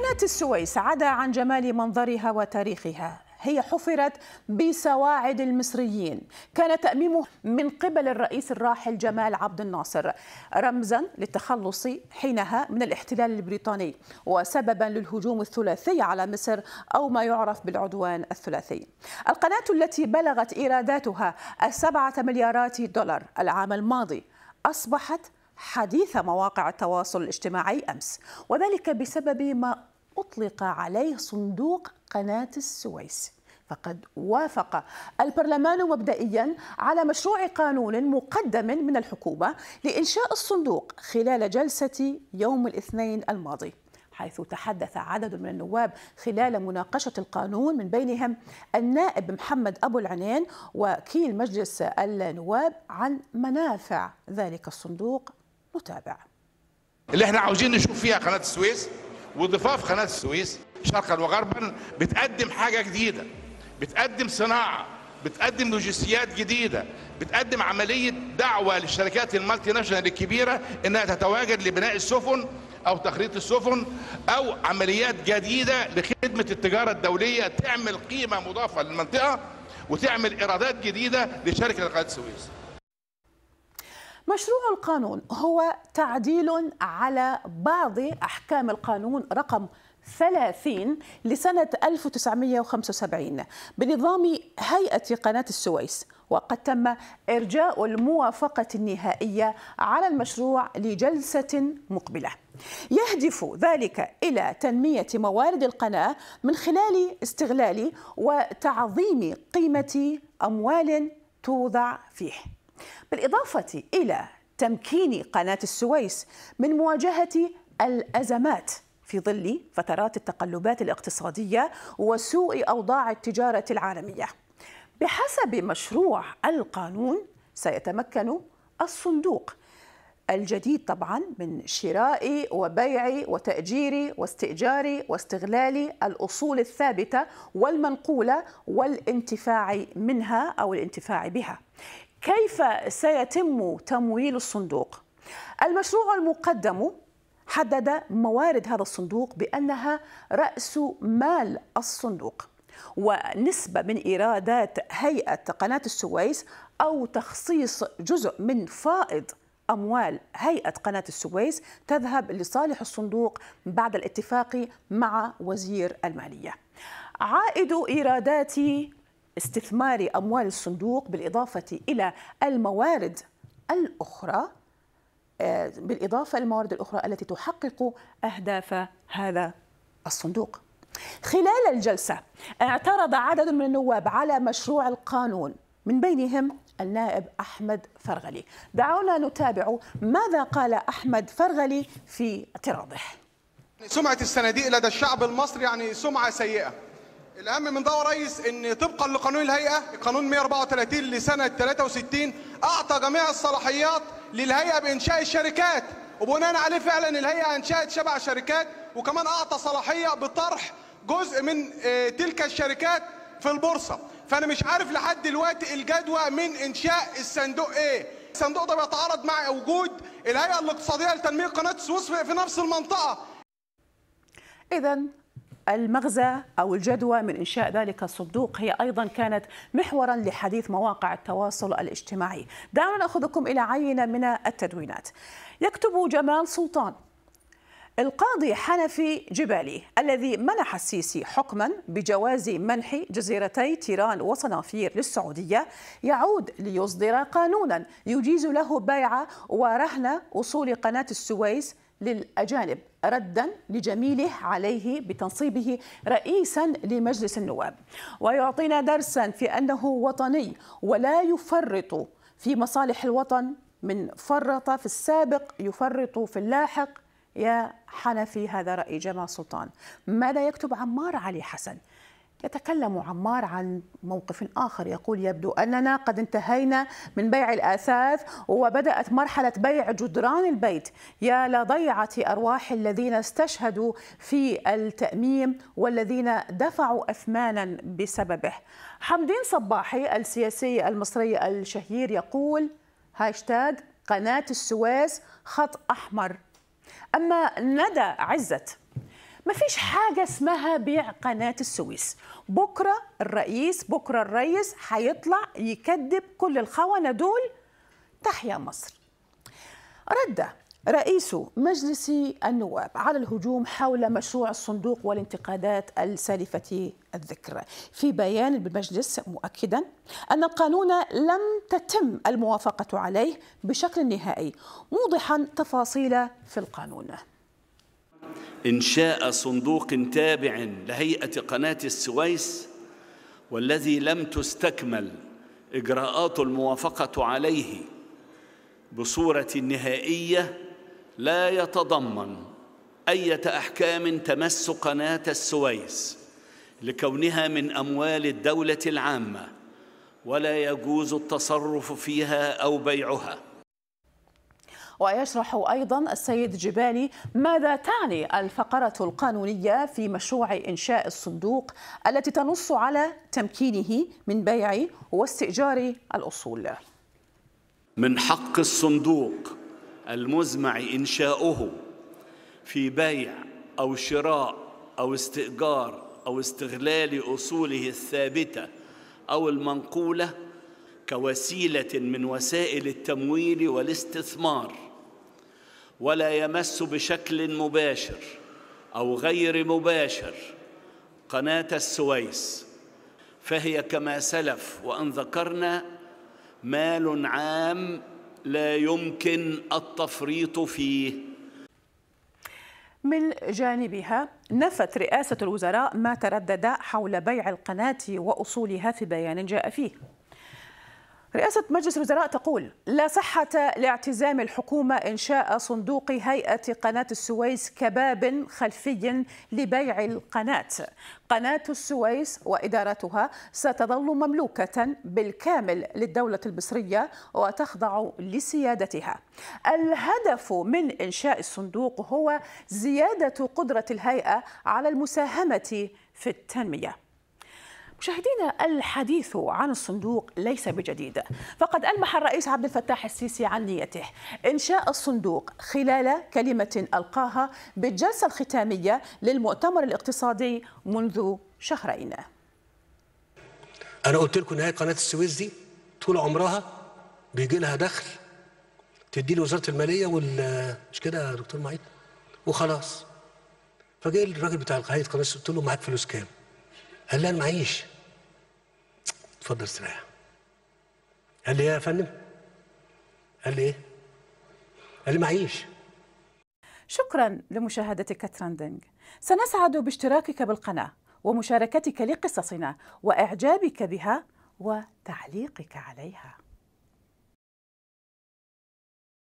قناة السويس عدا عن جمال منظرها وتاريخها هي حفرت بسواعد المصريين كان تأميمه من قبل الرئيس الراحل جمال عبد الناصر رمزا للتخلص حينها من الاحتلال البريطاني وسببا للهجوم الثلاثي على مصر أو ما يعرف بالعدوان الثلاثي القناة التي بلغت إيراداتها السبعة مليارات دولار العام الماضي أصبحت حديث مواقع التواصل الاجتماعي امس وذلك بسبب ما أطلق عليه صندوق قناة السويس فقد وافق البرلمان مبدئيا على مشروع قانون مقدم من الحكومة لإنشاء الصندوق خلال جلسة يوم الاثنين الماضي حيث تحدث عدد من النواب خلال مناقشة القانون من بينهم النائب محمد أبو العنين وكيل مجلس النواب عن منافع ذلك الصندوق نتابع اللي احنا عاوزين نشوف فيها قناة السويس وضفاف قناة السويس شرقا وغربا بتقدم حاجة جديدة بتقدم صناعة بتقدم لوجستيات جديدة بتقدم عملية دعوة للشركات المالتي ناشونال الكبيرة إنها تتواجد لبناء السفن أو تخريط السفن أو عمليات جديدة لخدمة التجارة الدولية تعمل قيمة مضافة للمنطقة وتعمل إيرادات جديدة لشركة قناة السويس مشروع القانون هو تعديل على بعض أحكام القانون رقم 30 لسنة 1975 بنظام هيئة قناة السويس وقد تم إرجاء الموافقة النهائية على المشروع لجلسة مقبلة يهدف ذلك إلى تنمية موارد القناة من خلال استغلال وتعظيم قيمة أموال توضع فيه بالإضافة إلى تمكين قناة السويس من مواجهة الأزمات في ظل فترات التقلبات الاقتصادية وسوء أوضاع التجارة العالمية بحسب مشروع القانون سيتمكن الصندوق الجديد طبعا من شراء وبيع وتأجير واستئجار واستغلال الأصول الثابتة والمنقولة والانتفاع منها أو الانتفاع بها كيف سيتم تمويل الصندوق؟ المشروع المقدم حدد موارد هذا الصندوق بأنها رأس مال الصندوق ونسبة من إيرادات هيئة قناة السويس أو تخصيص جزء من فائض أموال هيئة قناة السويس تذهب لصالح الصندوق بعد الاتفاق مع وزير المالية عائد إيرادات استثمار أموال الصندوق بالإضافة إلى الموارد الأخرى آه، بالإضافة للموارد الأخرى التي تحقق أهداف هذا الصندوق خلال الجلسة اعترض عدد من النواب على مشروع القانون من بينهم النائب أحمد فرغلي دعونا نتابع ماذا قال أحمد فرغلي في اعتراضه يعني سمعة الصناديق لدى الشعب المصري يعني سمعة سيئة الاهم من ده يا ريس ان طبقا لقانون الهيئه قانون 134 لسنه 63 اعطى جميع الصلاحيات للهيئه بانشاء الشركات وبناء عليه فعلا الهيئه انشات سبع شركات وكمان اعطى صلاحيه بطرح جزء من آه، تلك الشركات في البورصه فانا مش عارف لحد دلوقتي الجدوى من انشاء الصندوق ايه الصندوق ده بيتعارض مع وجود الهيئه الاقتصاديه لتنميه قناه السويس في نفس المنطقه اذا المغزى أو الجدوى من إنشاء ذلك الصندوق هي أيضا كانت محورا لحديث مواقع التواصل الاجتماعي دعونا نأخذكم إلى عينة من التدوينات يكتب جمال سلطان القاضي حنفي جبالي الذي منح السيسي حكما بجواز منح جزيرتي تيران وصنافير للسعودية يعود ليصدر قانونا يجيز له بيع ورهن أصول قناة السويس للأجانب ردا لجميله عليه بتنصيبه رئيسا لمجلس النواب ويعطينا درسا في أنه وطني ولا يفرط في مصالح الوطن من فرط في السابق يفرط في اللاحق يا حنفي هذا رأي جمال سلطان ماذا يكتب عمار علي حسن يتكلم عمار عن موقف آخر يقول يبدو أننا قد انتهينا من بيع الآثاث وبدأت مرحلة بيع جدران البيت يا لضيعة أرواح الذين استشهدوا في التأميم والذين دفعوا أثمانا بسببه حمدين صباحي السياسي المصري الشهير يقول هاشتاج قناة السويس خط أحمر أما ندى عزت ما فيش حاجة اسمها بيع قناة السويس بكرة الرئيس بكرة الرئيس هيطلع يكذب كل الخونة دول تحيا مصر رد رئيس مجلس النواب على الهجوم حول مشروع الصندوق والانتقادات السالفة الذكر في بيان بالمجلس مؤكدا أن القانون لم تتم الموافقة عليه بشكل نهائي موضحا تفاصيل في القانون إنشاء صندوق تابع لهيئة قناة السويس والذي لم تستكمل إجراءات الموافقة عليه بصورة نهائية لا يتضمن أية أحكام تمس قناة السويس لكونها من أموال الدولة العامة ولا يجوز التصرف فيها أو بيعها ويشرح أيضا السيد جبالي ماذا تعني الفقرة القانونية في مشروع إنشاء الصندوق التي تنص على تمكينه من بيع واستئجار الأصول من حق الصندوق المزمع إنشاؤه في بيع أو شراء أو استئجار أو استغلال أصوله الثابتة أو المنقولة كوسيلة من وسائل التمويل والاستثمار ولا يمس بشكل مباشر او غير مباشر قناه السويس فهي كما سلف وان ذكرنا مال عام لا يمكن التفريط فيه من جانبها نفت رئاسة الوزراء ما تردد حول بيع القناة وأصولها في بيان جاء فيه رئاسة مجلس الوزراء تقول لا صحة لاعتزام الحكومة إنشاء صندوق هيئة قناة السويس كباب خلفي لبيع القناة قناة السويس وإدارتها ستظل مملوكة بالكامل للدولة المصرية وتخضع لسيادتها الهدف من إنشاء الصندوق هو زيادة قدرة الهيئة على المساهمة في التنمية مشاهدينا الحديث عن الصندوق ليس بجديد فقد ألمح الرئيس عبد الفتاح السيسي عن نيته إنشاء الصندوق خلال كلمة ألقاها بالجلسة الختامية للمؤتمر الاقتصادي منذ شهرين أنا قلت لكم نهاية قناة السويس دي طول عمرها بيجي لها دخل تدي له وزارة المالية وال مش كده يا دكتور معيد وخلاص فجاء الراجل بتاع قناة السويس قلت له معاك فلوس كام؟ قال لي انا معيش اتفضل استريح قال لي ايه يا فندم قال لي ايه قال لي معيش شكرا لمشاهدتك ترندنج سنسعد باشتراكك بالقناة ومشاركتك لقصصنا وإعجابك بها وتعليقك عليها